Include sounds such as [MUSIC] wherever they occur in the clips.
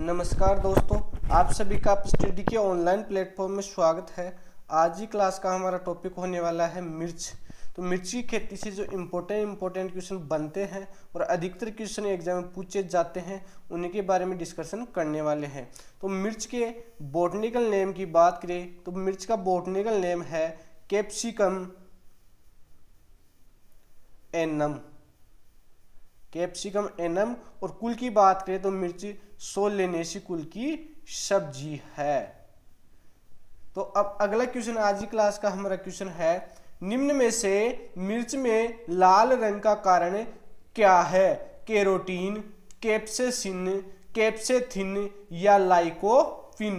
नमस्कार दोस्तों आप सभी का स्टडी के ऑनलाइन प्लेटफॉर्म में स्वागत है आज की क्लास का हमारा टॉपिक होने वाला है मिर्च तो मिर्च की खेती से जो इम्पोर्टेंट इम्पोर्टेंट क्वेश्चन बनते हैं और अधिकतर क्वेश्चन एग्जाम में पूछे जाते हैं उन्हीं के बारे में डिस्कशन करने वाले हैं तो मिर्च के बोटनिकल नेम की बात करें तो मिर्च का बोटनिकल नेम है कैप्सिकम एनम कैप्सिकम एनम और कुल की बात करें तो मिर्ची से कुल की सब्जी है तो अब अगला क्वेश्चन आज की क्लास का हमारा क्वेश्चन है निम्न में से मिर्च में लाल रंग का कारण क्या है केरोटीन कैप्सिन कैप्सेथिन या लाइकोफिन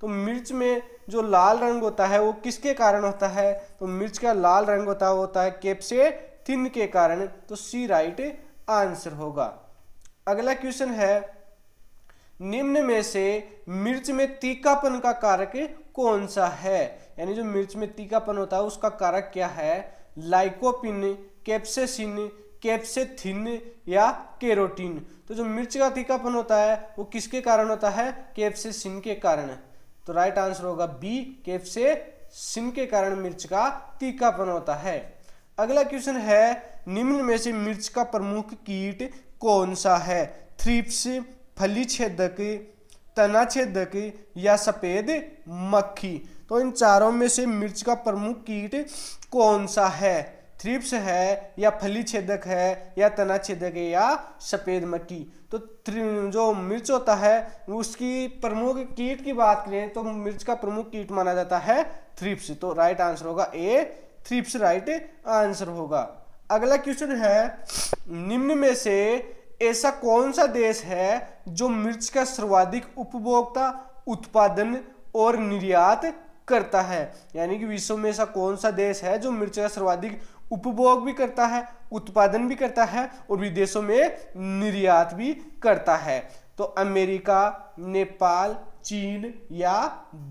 तो मिर्च में जो लाल रंग होता है वो किसके कारण होता है तो मिर्च का लाल रंग होता है होता है कैप्सेथिन के कारण तो सी राइट आंसर होगा अगला क्वेश्चन है निम्न में से मिर्च में तीखापन का कारक कौन सा है यानी जो मिर्च में तीखापन होता है उसका कारक क्या है लाइकोपिन कैप्सेसिन कैप्सेथिन या केरोटीन तो जो मिर्च का तीखापन होता है वो किसके कारण होता है कैप्सेसिन के कारण तो राइट आंसर होगा बी कैप्सेसिन के कारण मिर्च का तीखापन होता है अगला क्वेश्चन है निम्न में से मिर्च का प्रमुख कीट कौन सा है थ्रिप्स फली छेदक तना छेदक या सफेद मक्खी तो इन चारों में से मिर्च का प्रमुख कीट कौन सा है थ्रिप्स है या फली छेदक है या तना छेदक है या सफ़ेद मक्खी तो जो मिर्च होता है उसकी प्रमुख कीट की बात करें तो मिर्च का प्रमुख कीट माना जाता है थ्रिप्स तो राइट आंसर होगा ए थ्रिप्स राइट आंसर होगा अगला क्वेश्चन है निम्न में से ऐसा कौन सा देश है जो मिर्च का सर्वाधिक उपभोक्ता उत्पादन और निर्यात करता है यानी कि विश्व में ऐसा कौन सा देश है जो मिर्च का सर्वाधिक उपभोग भी करता है उत्पादन भी करता है और विदेशों में निर्यात भी करता है तो अमेरिका नेपाल चीन या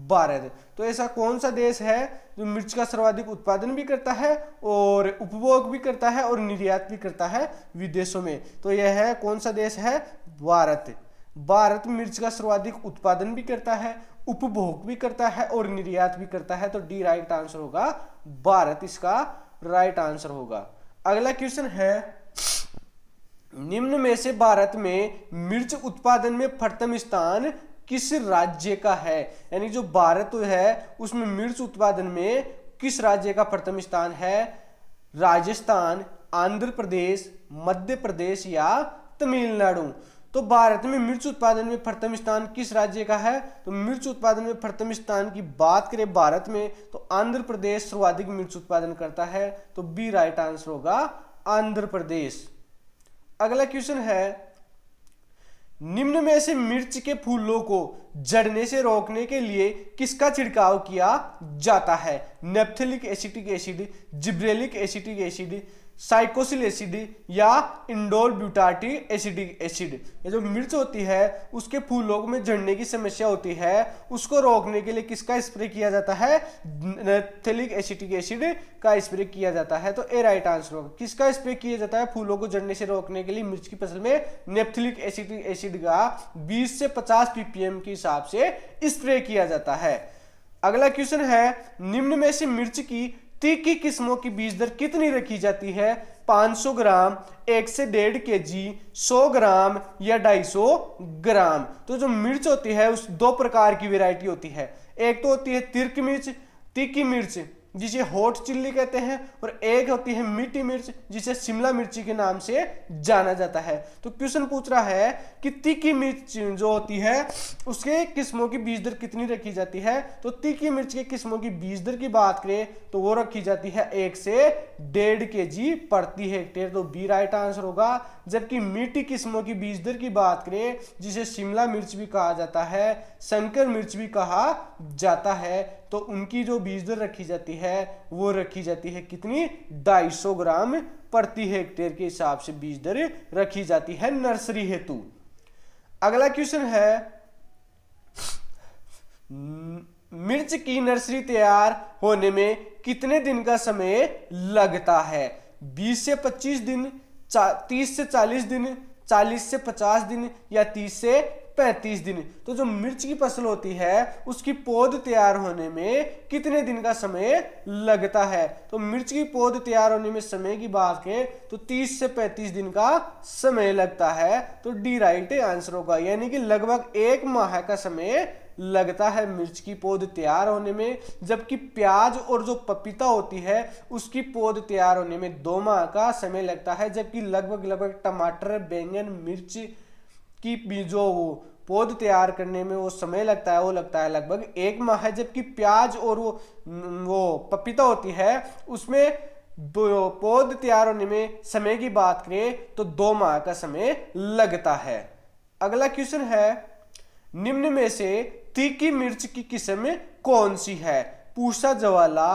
भारत तो ऐसा कौन सा देश है जो मिर्च का सर्वाधिक उत्पादन भी करता है और उपभोग भी करता है और निर्यात भी करता है विदेशों में तो यह है कौन सा देश है भारत भारत मिर्च का सर्वाधिक उत्पादन भी करता है उपभोग भी करता है और निर्यात भी करता है तो डी राइट आंसर होगा भारत इसका राइट आंसर होगा अगला क्वेश्चन है निम्न में से भारत में मिर्च उत्पादन में प्रथम स्थान किस राज्य का है यानी जो भारत है उसमें मिर्च उत्पादन में किस राज्य का प्रथम स्थान है राजस्थान आंध्र प्रदेश मध्य प्रदेश या तमिलनाडु तो भारत में मिर्च उत्पादन में प्रथम स्थान किस राज्य का है तो मिर्च उत्पादन में प्रथम स्थान की बात करें भारत में तो आंध्र प्रदेश सर्वाधिक मिर्च उत्पादन करता है तो बी राइट आंसर होगा आंध्र प्रदेश अगला क्वेश्चन है निम्न में से मिर्च के फूलों को जड़ने से रोकने के लिए किसका छिड़काव किया जाता है naphthalic acetic acid gibberellic acetic acid cycocel acid या इंडोल ब्यूटाटी एसिडिक एसिड ये जो मिर्च होती है उसके फूलों में झड़ने की समस्या होती है उसको रोकने के लिए किसका स्प्रे किया जाता है नेथेलिक एसिटिक एसिड का स्प्रे किया जाता है तो ए राइट आंसर होगा किसका स्प्रे किया जाता है फूलों को झड़ने से रोकने के लिए मिर्च की फसल में नेपथलिक एसिटिक एसिड का बीस से पचास पीपीएम के हिसाब से स्प्रे किया जाता है अगला क्वेश्चन है निम्न में से मिर्च की तीखी किस्मों की बीज दर कितनी रखी जाती है 500 ग्राम एक से डेढ़ के जी सौ ग्राम या ढाई ग्राम तो जो मिर्च होती है उस दो प्रकार की वेरायटी होती है एक तो होती है तिरक मिर्च तीखी मिर्च जिसे हॉट चिल्ली कहते हैं और एक होती है मीठी मिर्च जिसे शिमला मिर्ची के नाम से जाना जाता है तो क्वेश्चन पूछ रहा है कि तीखी मिर्च जो होती है उसके किस्मों की बीज दर कितनी रखी जाती है तो तीखी मिर्च के किस्मों की बीज दर की बात करें तो वो रखी जाती है एक से डेढ़ के जी प्रति हेक्टेयर तो बी राइट आंसर होगा जबकि मीठी किस्मों की बीज दर की बात करें जिसे शिमला मिर्च भी कहा जाता है शंकर मिर्च भी कहा जाता है तो उनकी जो बीज दर रखी जाती है वो रखी जाती है कितनी 250 ग्राम प्रति हेक्टेयर के हिसाब से बीज दर रखी जाती है नर्सरी हेतु अगला क्वेश्चन है मिर्च की नर्सरी तैयार होने में कितने दिन का समय लगता है 20 से 25 दिन 30 से 40 दिन 40 से 50 दिन या 30 से पैंतीस दिन तो जो मिर्च की फसल होती है उसकी पौध तैयार होने में कितने दिन का समय लगता है तो मिर्च की पौध तैयार होने में समय की बात करें तो 30 से 35 दिन का समय लगता है तो डी राइट आंसर होगा यानी कि लगभग एक माह का समय लगता है मिर्च की पौध तैयार होने में जबकि प्याज और जो पपीता होती है उसकी पौध तैयार होने में दो माह का समय लगता है जबकि लगभग लगभग टमाटर बैंगन मिर्च की जो पौध तैयार करने में वो समय लगता है वो लगता है लगभग एक माह है जबकि प्याज और वो वो पपीता होती है उसमें पौध तैयार होने में समय की बात करें तो दो माह का समय लगता है अगला क्वेश्चन है निम्न में से तीखी मिर्च की किस्म कौन सी है पूसा जवाला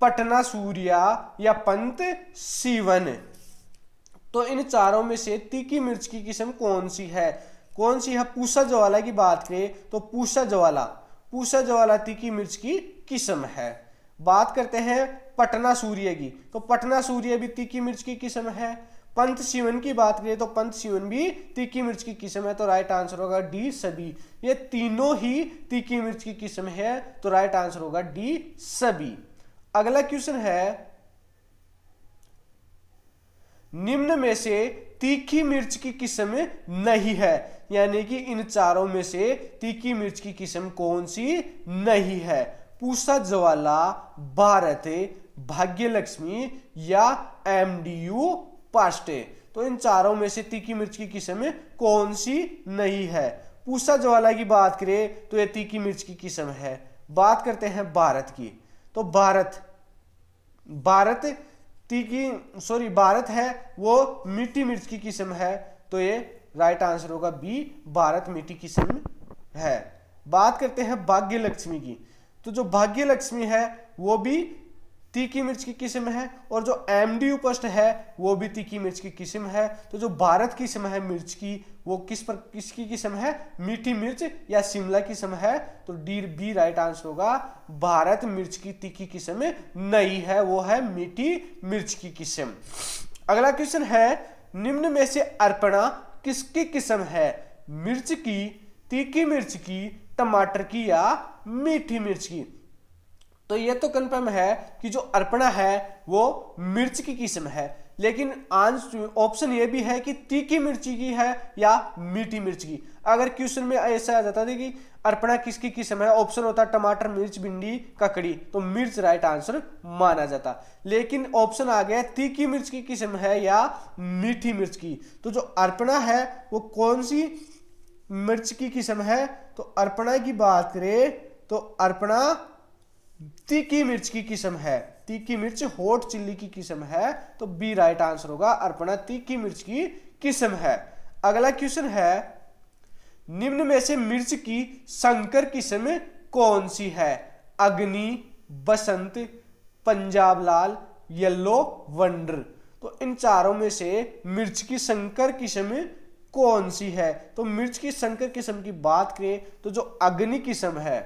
पटना सूर्या या पंत सीवन तो इन चारों में से तीखी मिर्च की किस्म कौन सी है कौन सी है पूसा ज्वाला की बात करें तो पूसा ज्वाला पूसा ज्वाला तीखी मिर्च की किस्म है बात करते हैं पटना सूर्य की तो पटना सूर्य भी तीखी मिर्च की किस्म है पंथ सीवन की बात करें तो पंथ सीवन भी तीखी मिर्च की किस्म है तो राइट आंसर होगा डी सभी ये तीनों ही तीखी मिर्च की किस्म है तो राइट आंसर होगा डी सभी अगला क्वेश्चन है निम्न में से तीखी मिर्च की किस्म नहीं है यानी कि इन चारों में से तीखी मिर्च की किस्म कौन सी नहीं है पूसा ज्वाला भारत भाग्यलक्ष्मी या एम डी यू पास्टे तो इन चारों में से तीखी मिर्च की किस्म कौन सी नहीं है पूसा ज्वाला की बात करें तो यह तीखी मिर्च की किस्म है बात करते हैं भारत की तो भारत भारत की सॉरी भारत है वो मीठी मिर्च की किस्म है तो ये राइट आंसर होगा बी भारत मीठी किस्म है बात करते हैं भाग्य लक्ष्मी की तो जो भाग्य लक्ष्मी है वो भी तीखी मिर्च की किस्म है और जो एम डी उपस्ट है वो भी तीखी मिर्च की किस्म है तो जो भारत किस्म है मिर्च की वो किस पर किसकी किस्म है मीठी मिर्च या शिमला किस्म है तो डी बी राइट आंसर होगा भारत मिर्च की तीखी किस्म नहीं है वो है मीठी मिर्च की किस्म अगला क्वेश्चन है निम्न में से अर्पणा किसकी किस्म है मिर्च की तीखी मिर्च की टमाटर की या मीठी मिर्च की तो ये तो कंफर्म है कि जो अर्पणा है वो मिर्च की किस्म है लेकिन आंसर ऑप्शन ये भी है कि तीखी मिर्ची की है या मीठी मिर्च की अगर क्वेश्चन में ऐसा आ जाता था कि अर्पणा किसकी किस्म है ऑप्शन होता टमाटर मिर्च भिंडी ककड़ी तो मिर्च राइट आंसर माना जाता लेकिन ऑप्शन आ गया तीखी मिर्च की किस्म है या मीठी मिर्च की तो जो अर्पणा है वो कौन सी मिर्च की किस्म है तो अर्पणा की बात करें तो अर्पणा तीखी मिर्च की किस्म है तीखी मिर्च होट चिल्ली की किस्म है तो बी राइट आंसर होगा अर्पणा तीखी मिर्च की किस्म है अगला क्वेश्चन है निम्न में से मिर्च की संकर किस्म कौन सी है अग्नि बसंत पंजाब लाल येलो वंडर तो इन चारों में से मिर्च की संकर किस्म कौन सी है तो मिर्च की संकर किस्म की बात करें तो जो अग्नि किस्म है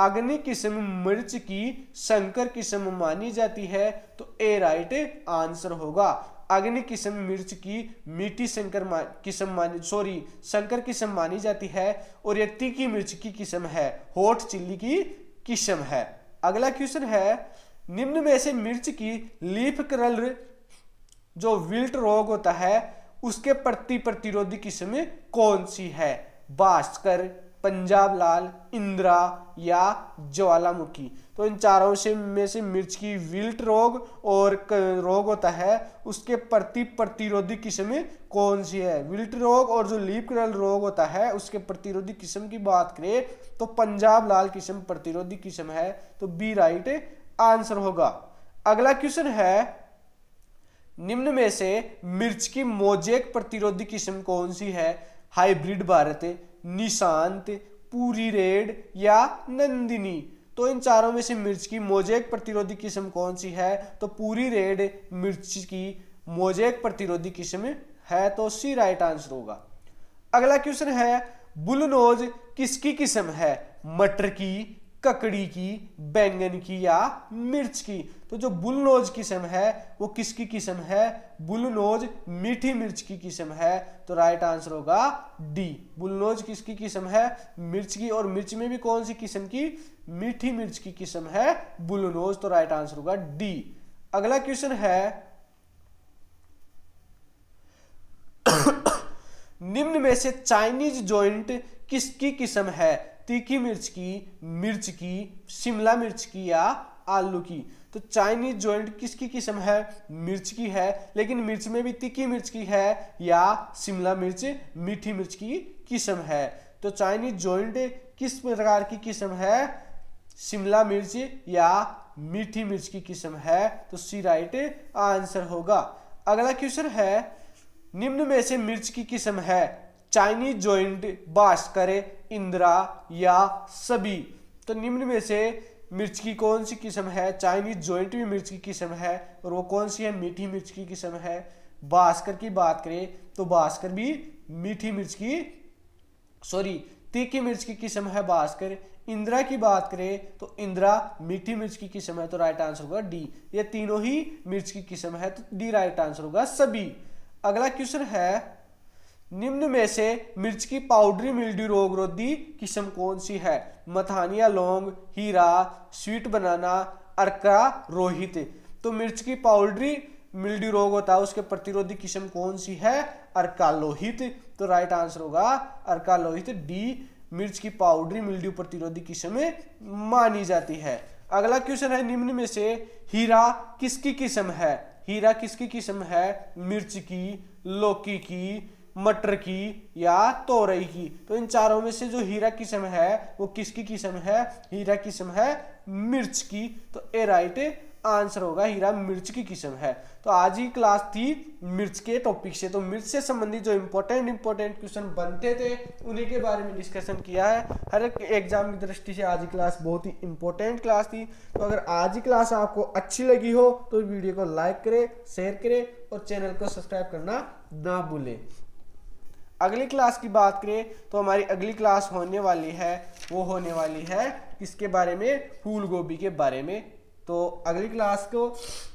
अग्नि किस्म मिर्च की संकर किस्म मानी जाती है तो ए राइट आंसर होगा अग्नि किस्म मिर्च की मीठी संकर किस्म मानी सॉरी संकर किस्म मानी जाती है और ये तीखी मिर्च की किस्म है होठ चिल्ली की किस्म है अगला क्वेश्चन है निम्न में से मिर्च की लीफ करल जो विल्ट रोग होता है उसके प्रति प्रतिरोधी किस्म कौन सी है बास्कर पंजाब लाल इंदिरा या ज्वालामुखी तो इन चारों से में से मिर्च की विल्ट रोग और रोग होता है उसके प्रति प्रतिरोधी किस्म कौन सी है विल्ट रोग और जो लीप करल रोग होता है उसके प्रतिरोधी किस्म की बात करें तो पंजाब लाल किस्म प्रतिरोधी किस्म है तो बी राइट आंसर होगा अगला क्वेश्चन है निम्न में से मिर्च की मोजेक प्रतिरोधी किस्म कौन सी है हाइब्रिड भारत निशांत पूरी रेड या नंदिनी तो इन चारों में से मिर्च की मोजेक प्रतिरोधी किस्म कौन सी है तो पूरी रेड मिर्च की मोजेक प्रतिरोधी किस्म है तो सी राइट आंसर होगा अगला क्वेश्चन है बुलनोज किसकी किस्म है मटर की ककड़ी की बैंगन की या मिर्च की तो जो बुलनोज किस्म है वो किसकी किस्म है बुलनोज मीठी मिर्च की किस्म है तो राइट आंसर होगा डी बुलनोज किसकी किस्म है मिर्च की और मिर्च में भी कौन सी किस्म की मीठी मिर्च की किस्म है बुलनोज तो राइट आंसर होगा डी अगला क्वेश्चन है [COUGHS] निम्न में से चाइनीज ज्वाइंट किसकी किस्म है तीखी मिर्च की मिर्च की शिमला मिर्च की या आलू की तो चाइनीज ज्वाइंट किसकी किस्म है मिर्च की है लेकिन मिर्च में भी तीखी मिर्च की है या शिमला मिर्च मीठी मिर्च की किस्म है तो चाइनीज ज्वाइंट किस प्रकार की किस्म है शिमला मिर्च या मीठी मिर्च की किस्म है तो सी राइट आंसर होगा अगला क्वेश्चन है निम्न में से मिर्च की किस्म है चाइनीज ज्वाइंट बास करे इंदिरा या सभी तो निम्न में से मिर्च की कौन सी किस्म है चाइनीज ज्वाइंट भी मिर्च की किस्म है और वो कौन सी है मीठी मिर्च की किस्म है भास्कर की बात करें तो भास्कर भी मीठी मिर्च की सॉरी तीखी मिर्च की किस्म है भास्कर इंदिरा की बात करें तो इंदिरा मीठी मिर्च की किस्म है तो राइट आंसर होगा डी ये तीनों ही मिर्च की किस्म है तो डी राइट आंसर होगा सभी अगला क्वेश्चन है निम्न में से मिर्च की पाउडरी मिल्ड्यू रोग रोधी किस्म कौन सी है मथानिया लौंग हीरा स्वीट बनाना अर्का रोहित तो मिर्च की पाउडरी मिल्ड्यू रोग होता है उसके प्रतिरोधी किस्म कौन सी है अर्का लोहित तो राइट आंसर होगा अर्का लोहित डी मिर्च की पाउडरी मिल्ड्यू प्रतिरोधी किस्म मानी जाती है अगला क्वेश्चन है निम्न में से हीरा किसकी किस्म है हीरा किसकी किस्म है मिर्च की लौकी की मटर की या तोरई की तो इन चारों में से जो हीरा किस्म है वो किसकी किस्म है हीरा किस्म है मिर्च की तो ए राइट आंसर होगा हीरा मिर्च की किस्म है तो आज की क्लास थी मिर्च के टॉपिक से तो मिर्च से संबंधित जो इम्पोर्टेंट इंपॉर्टेंट क्वेश्चन बनते थे उन्हीं के बारे में डिस्कशन किया है हर एक एग्जाम की दृष्टि से आज की क्लास बहुत ही इंपॉर्टेंट क्लास थी तो अगर आज की क्लास आपको अच्छी लगी हो तो वीडियो को लाइक करे शेयर करें और चैनल को सब्सक्राइब करना ना भूलें अगली क्लास की बात करें तो हमारी अगली क्लास होने वाली है वो होने वाली है किसके बारे में फूल गोभी के बारे में तो अगली क्लास को